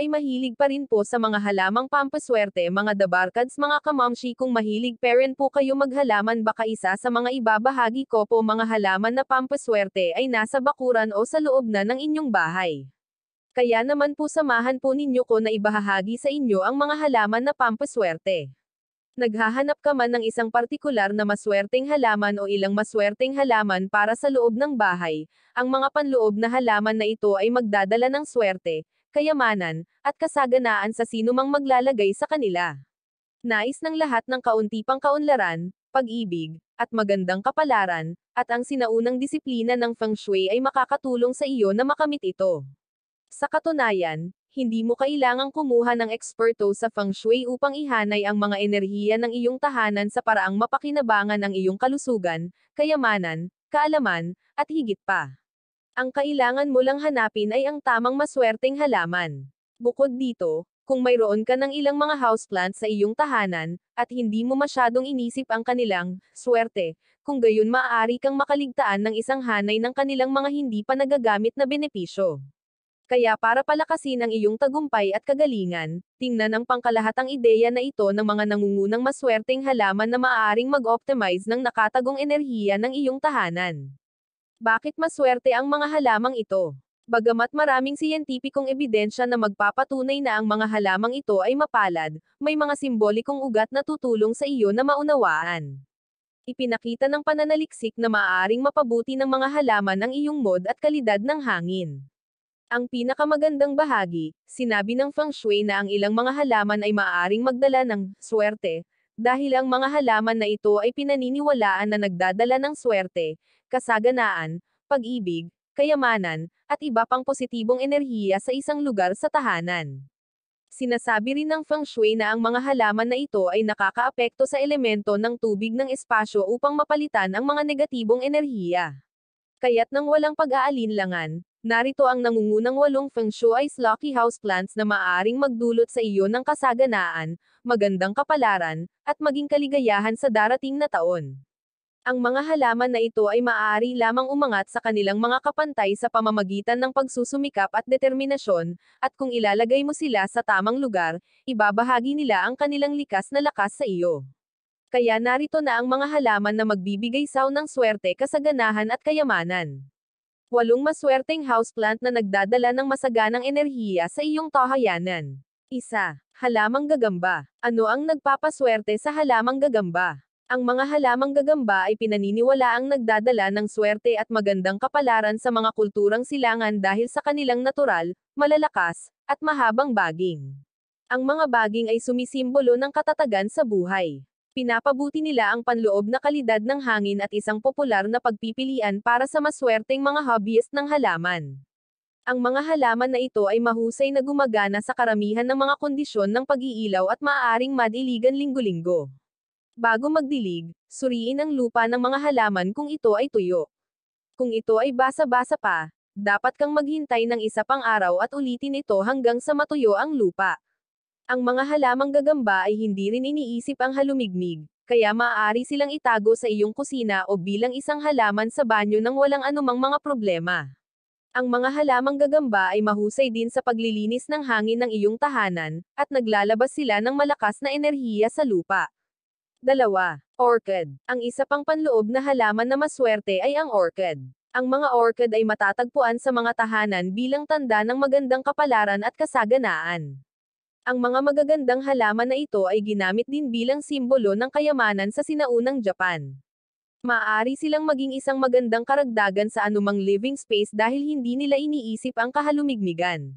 ay mahilig pa rin po sa mga halamang pampaswerte mga dabarkads mga kamamshi kung mahilig parent po kayo maghalaman baka isa sa mga ibabahagi ko po mga halaman na pampaswerte ay nasa bakuran o sa loob na ng inyong bahay. Kaya naman po samahan po ninyo ko na ibahahagi sa inyo ang mga halaman na pampaswerte. Naghahanap ka man ng isang partikular na maswerteng halaman o ilang maswerteng halaman para sa loob ng bahay, ang mga panloob na halaman na ito ay magdadala ng swerte, kayamanan, at kasaganaan sa sinumang maglalagay sa kanila. Nais ng lahat ng kaunti pang kaunlaran, pag-ibig, at magandang kapalaran, at ang sinaunang disiplina ng Feng Shui ay makakatulong sa iyo na makamit ito. Sa katunayan, hindi mo kailangang kumuha ng eksperto sa Feng Shui upang ihanay ang mga enerhiya ng iyong tahanan sa paraang mapakinabangan ang iyong kalusugan, kayamanan, kaalaman, at higit pa. Ang kailangan mo lang hanapin ay ang tamang maswerteng halaman. Bukod dito, kung mayroon ka ng ilang mga houseplant sa iyong tahanan, at hindi mo masyadong inisip ang kanilang swerte, kung gayon maaari kang makaligtaan ng isang hanay ng kanilang mga hindi pa nagagamit na benepisyo. Kaya para palakasin ang iyong tagumpay at kagalingan, tingnan ang pangkalahatang ideya na ito ng mga nangungunang maswerteng halaman na maaaring mag-optimize ng nakatagong enerhiya ng iyong tahanan. Bakit maswerte ang mga halamang ito? Bagamat maraming siyentipikong ebidensya na magpapatunay na ang mga halamang ito ay mapalad, may mga simbolikong ugat na tutulong sa iyo na maunawaan. Ipinakita ng pananaliksik na maaaring mapabuti ng mga halaman ang iyong mod at kalidad ng hangin. Ang pinakamagandang bahagi, sinabi ng Feng Shui na ang ilang mga halaman ay maaaring magdala ng swerte, dahil ang mga halaman na ito ay pinaniniwalaan na nagdadala ng swerte, kasaganaan, pag-ibig, kayamanan, at iba pang positibong enerhiya sa isang lugar sa tahanan. Sinasabi rin ng feng shui na ang mga halaman na ito ay nakakaapekto sa elemento ng tubig ng espasyo upang mapalitan ang mga negatibong enerhiya. Kaya't nang walang pag-aalinlangan, narito ang nangungunang walong feng shui lucky Plants na maaring magdulot sa iyo ng kasaganaan, magandang kapalaran, at maging kaligayahan sa darating na taon. Ang mga halaman na ito ay maaari lamang umangat sa kanilang mga kapantay sa pamamagitan ng pagsusumikap at determinasyon, at kung ilalagay mo sila sa tamang lugar, ibabahagi nila ang kanilang likas na lakas sa iyo. Kaya narito na ang mga halaman na magbibigay saw ng swerte, kasaganahan at kayamanan. Walong maswerteng houseplant na nagdadala ng masaganang enerhiya sa iyong tahayanan. Isa, halamang gagamba. Ano ang nagpapaswerte sa halamang gagamba? Ang mga halamang gagamba ay pinaniniwala ang nagdadala ng swerte at magandang kapalaran sa mga kulturang silangan dahil sa kanilang natural, malalakas, at mahabang baging. Ang mga baging ay sumisimbolo ng katatagan sa buhay. Pinapabuti nila ang panloob na kalidad ng hangin at isang popular na pagpipilian para sa maswerteng mga hobbyist ng halaman. Ang mga halaman na ito ay mahusay na gumagana sa karamihan ng mga kondisyon ng pag-iilaw at maaaring madiligan linggo-linggo. Bago magdilig, suriin ang lupa ng mga halaman kung ito ay tuyo. Kung ito ay basa-basa pa, dapat kang maghintay ng isa pang araw at ulitin ito hanggang sa matuyo ang lupa. Ang mga halamang gagamba ay hindi rin iniisip ang halumigmig, kaya maaari silang itago sa iyong kusina o bilang isang halaman sa banyo nang walang anumang mga problema. Ang mga halamang gagamba ay mahusay din sa paglilinis ng hangin ng iyong tahanan, at naglalabas sila ng malakas na enerhiya sa lupa. Dalawa. Orchid. Ang isa pang panloob na halaman na maswerte ay ang orchid. Ang mga orchid ay matatagpuan sa mga tahanan bilang tanda ng magandang kapalaran at kasaganaan. Ang mga magagandang halaman na ito ay ginamit din bilang simbolo ng kayamanan sa sinaunang Japan. Maaari silang maging isang magandang karagdagan sa anumang living space dahil hindi nila iniisip ang kahalumigmigan.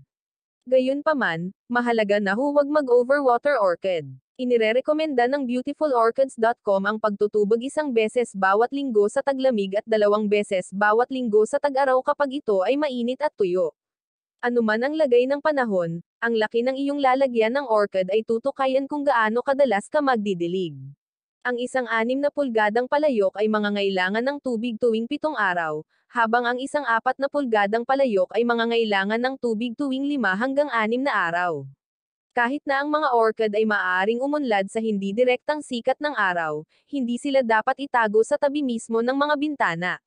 Gayunpaman, mahalaga na huwag mag-overwater orchid. Inirerekomenda ng beautifulorchids.com ang pagtutubog isang beses bawat linggo sa taglamig at dalawang beses bawat linggo sa tag-araw kapag ito ay mainit at tuyo. Anuman ang lagay ng panahon, ang laki ng iyong lalagyan ng orchid ay tutukayan kung gaano kadalas ka magdidilig. Ang isang anim na pulgadang palayok ay mangangailangan ng tubig tuwing pitong araw, habang ang isang apat na pulgadang palayok ay mangangailangan ng tubig tuwing lima hanggang anim na araw. Kahit na ang mga orchid ay maaaring umunlad sa hindi direktang sikat ng araw, hindi sila dapat itago sa tabi mismo ng mga bintana.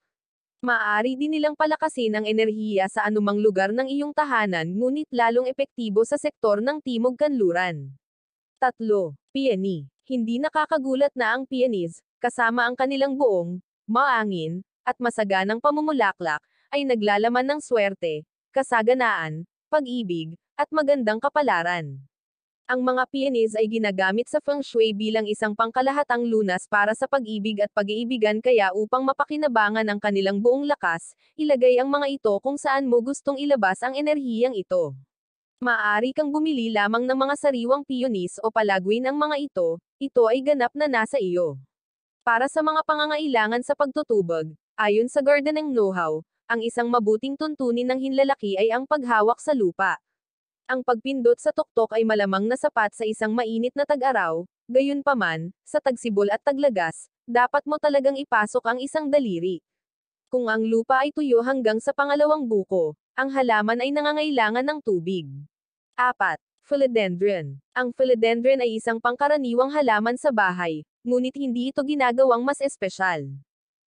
Maaari din nilang palakasin ang enerhiya sa anumang lugar ng iyong tahanan ngunit lalong epektibo sa sektor ng Timog Kanluran. Tatlo, Peony. Hindi nakakagulat na ang peonies, kasama ang kanilang buong, maangin, at masaganang pamumulaklak, ay naglalaman ng swerte, kasaganaan, pag-ibig, at magandang kapalaran. Ang mga peonies ay ginagamit sa feng shui bilang isang pangkalahatang lunas para sa pag-ibig at pag-iibigan kaya upang mapakinabangan ang kanilang buong lakas, ilagay ang mga ito kung saan mo gustong ilabas ang enerhiyang ito. Maari kang bumili lamang ng mga sariwang peonies o palaguin ang mga ito, ito ay ganap na nasa iyo. Para sa mga pangangailangan sa pagtutubag, ayon sa gardening know-how, ang isang mabuting tuntunin ng hinlalaki ay ang paghawak sa lupa ang pagpindot sa tuktok ay malamang na sapat sa isang mainit na tag-araw, gayunpaman, sa tagsibol at taglagas, dapat mo talagang ipasok ang isang daliri. Kung ang lupa ay tuyo hanggang sa pangalawang buko, ang halaman ay nangangailangan ng tubig. 4. Philodendron. Ang philodendron ay isang pangkaraniwang halaman sa bahay, ngunit hindi ito ginagawang mas espesyal.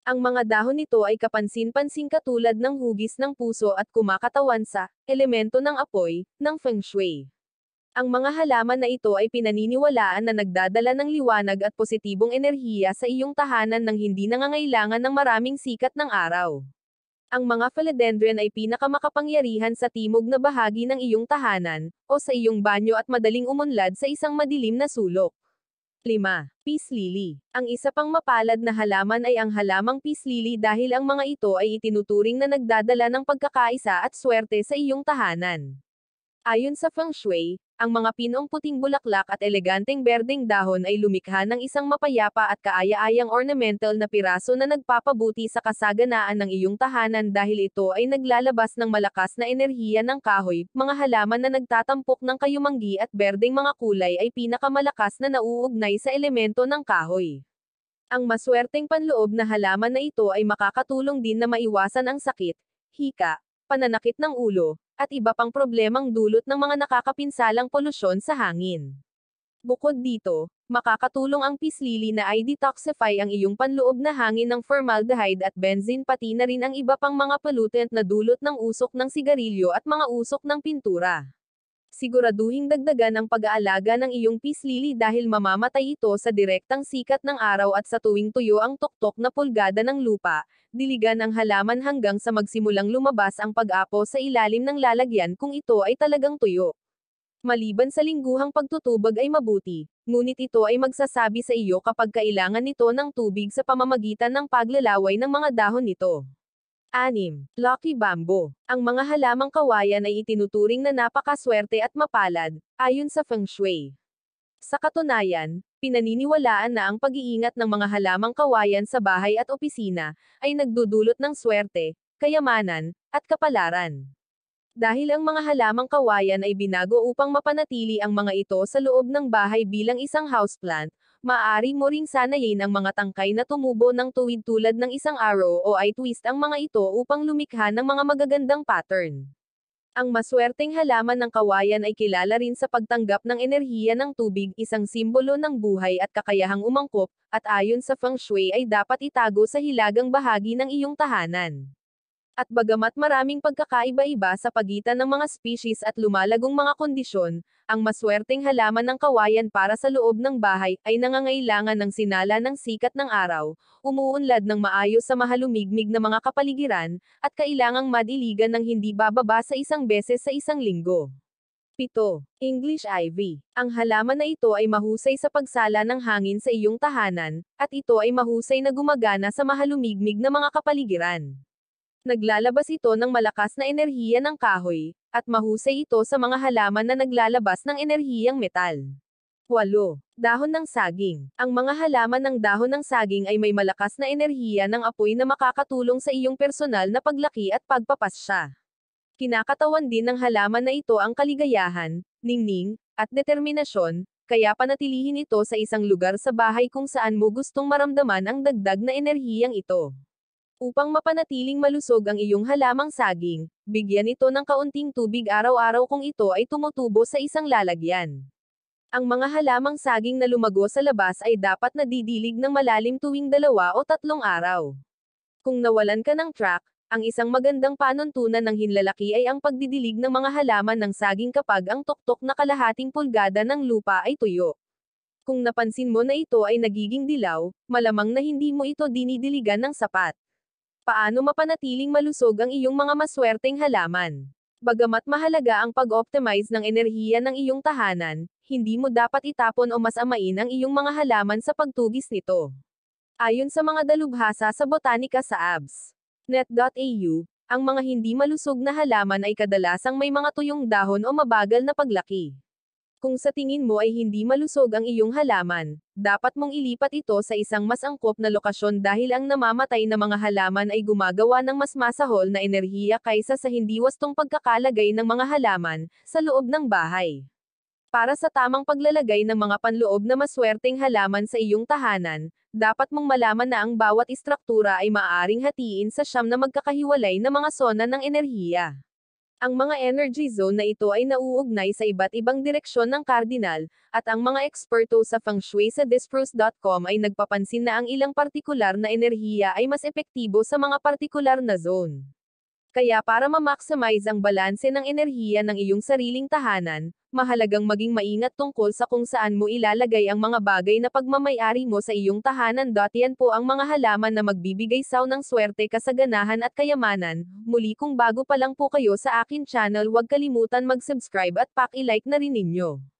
Ang mga dahon nito ay kapansin pansin katulad ng hugis ng puso at kumakatawan sa elemento ng apoy ng feng shui. Ang mga halaman na ito ay pinaniniwalaan na nagdadala ng liwanag at positibong enerhiya sa iyong tahanan nang hindi nangangailangan ng maraming sikat ng araw. Ang mga philodendron ay pinakamakapangyarihan sa timog na bahagi ng iyong tahanan, o sa iyong banyo at madaling umunlad sa isang madilim na sulok. 5. Peace lily. Ang isa pang mapalad na halaman ay ang halamang peace lily dahil ang mga ito ay itinuturing na nagdadala ng pagkakaisa at swerte sa iyong tahanan. Ayon sa feng shui, ang mga pinong puting bulaklak at eleganteng berdeng dahon ay lumikha ng isang mapayapa at kaaya-ayang ornamental na piraso na nagpapabuti sa kasaganaan ng iyong tahanan dahil ito ay naglalabas ng malakas na enerhiya ng kahoy. Mga halaman na nagtatampok ng kayumanggi at berdeng mga kulay ay pinakamalakas na nauugnay sa elemento ng kahoy. Ang maswerteng panloob na halaman na ito ay makakatulong din na maiwasan ang sakit, hika, pananakit ng ulo, at iba pang problemang dulot ng mga nakakapinsalang polusyon sa hangin. Bukod dito, makakatulong ang pislili na ay detoxify ang iyong panloob na hangin ng formaldehyde at benzene pati na rin ang iba pang mga pollutant na dulot ng usok ng sigarilyo at mga usok ng pintura siguraduhin dagdagan ang pag-aalaga ng iyong peace lily dahil mamamatay ito sa direktang sikat ng araw at sa tuwing tuyo ang tuktok na pulgada ng lupa, diligan ang halaman hanggang sa magsimulang lumabas ang pag-apo sa ilalim ng lalagyan kung ito ay talagang tuyo. Maliban sa lingguhang pagtutubag ay mabuti, ngunit ito ay magsasabi sa iyo kapag kailangan nito ng tubig sa pamamagitan ng paglalaway ng mga dahon nito. 6. Lucky Bamboo. Ang mga halamang kawayan ay itinuturing na napakaswerte at mapalad, ayon sa Feng Shui. Sa katunayan, pinaniniwalaan na ang pag-iingat ng mga halamang kawayan sa bahay at opisina ay nagdudulot ng swerte, kayamanan, at kapalaran. Dahil ang mga halamang kawayan ay binago upang mapanatili ang mga ito sa loob ng bahay bilang isang houseplant, Maari mo ring sanayin ang mga tangkay na tumubo ng tuwid tulad ng isang arrow o ay twist ang mga ito upang lumikha ng mga magagandang pattern. Ang maswerteng halaman ng kawayan ay kilala rin sa pagtanggap ng enerhiya ng tubig, isang simbolo ng buhay at kakayahang umangkop, at ayon sa feng shui ay dapat itago sa hilagang bahagi ng iyong tahanan. At bagamat maraming pagkakaiba-iba sa pagitan ng mga species at lumalagong mga kondisyon, ang maswerteng halaman ng kawayan para sa loob ng bahay ay nangangailangan ng sinala ng sikat ng araw, umuunlad ng maayos sa mahalumigmig na mga kapaligiran, at kailangang madiligan ng hindi bababa sa isang beses sa isang linggo. 7. English Ivy. Ang halaman na ito ay mahusay sa pagsala ng hangin sa iyong tahanan, at ito ay mahusay na gumagana sa mahalumigmig na mga kapaligiran. Naglalabas ito ng malakas na enerhiya ng kahoy, at mahusay ito sa mga halaman na naglalabas ng enerhiyang metal. 8. Dahon ng saging. Ang mga halaman ng dahon ng saging ay may malakas na enerhiya ng apoy na makakatulong sa iyong personal na paglaki at pagpapasya. Kinakatawan din ng halaman na ito ang kaligayahan, ningning, at determinasyon, kaya panatilihin ito sa isang lugar sa bahay kung saan mo gustong maramdaman ang dagdag na enerhiyang ito. Upang mapanatiling malusog ang iyong halamang saging, bigyan ito ng kaunting tubig araw-araw kung ito ay tumutubo sa isang lalagyan. Ang mga halamang saging na lumago sa labas ay dapat nadidilig ng malalim tuwing dalawa o tatlong araw. Kung nawalan ka ng track, ang isang magandang panuntunan ng hinlalaki ay ang pagdidilig ng mga halaman ng saging kapag ang tuktok na kalahating pulgada ng lupa ay tuyo. Kung napansin mo na ito ay nagiging dilaw, malamang na hindi mo ito dinidiligan ng sapat paano mapanatiling malusog ang iyong mga maswerteng halaman. Bagamat mahalaga ang pag-optimize ng enerhiya ng iyong tahanan, hindi mo dapat itapon o masamain ang iyong mga halaman sa pagtugis nito. Ayon sa mga dalubhasa sa botanika sa ABS. Net.au, ang mga hindi malusog na halaman ay kadalasang may mga tuyong dahon o mabagal na paglaki. Kung sa tingin mo ay hindi malusog ang iyong halaman, dapat mong ilipat ito sa isang mas angkop na lokasyon dahil ang namamatay na mga halaman ay gumagawa ng mas masahol na enerhiya kaysa sa hindi wastong pagkakalagay ng mga halaman sa loob ng bahay. Para sa tamang paglalagay ng mga panloob na maswerteng halaman sa iyong tahanan, dapat mong malaman na ang bawat istruktura ay maaaring hatiin sa siyam na magkakahiwalay na mga sona ng enerhiya. Ang mga energy zone na ito ay nauugnay sa iba't ibang direksyon ng cardinal, at ang mga eksperto sa feng shui sa disprus.com ay nagpapansin na ang ilang partikular na enerhiya ay mas epektibo sa mga partikular na zone. Kaya para ma-maximize ang balanse ng enerhiya ng iyong sariling tahanan, mahalagang maging maingat tungkol sa kung saan mo ilalagay ang mga bagay na pagmamayari mo sa iyong tahanan. Yan po ang mga halaman na magbibigay saw ng swerte, kasaganahan at kayamanan. Muli kung bago pa lang po kayo sa akin channel huwag kalimutan mag-subscribe at paki-like na rin ninyo.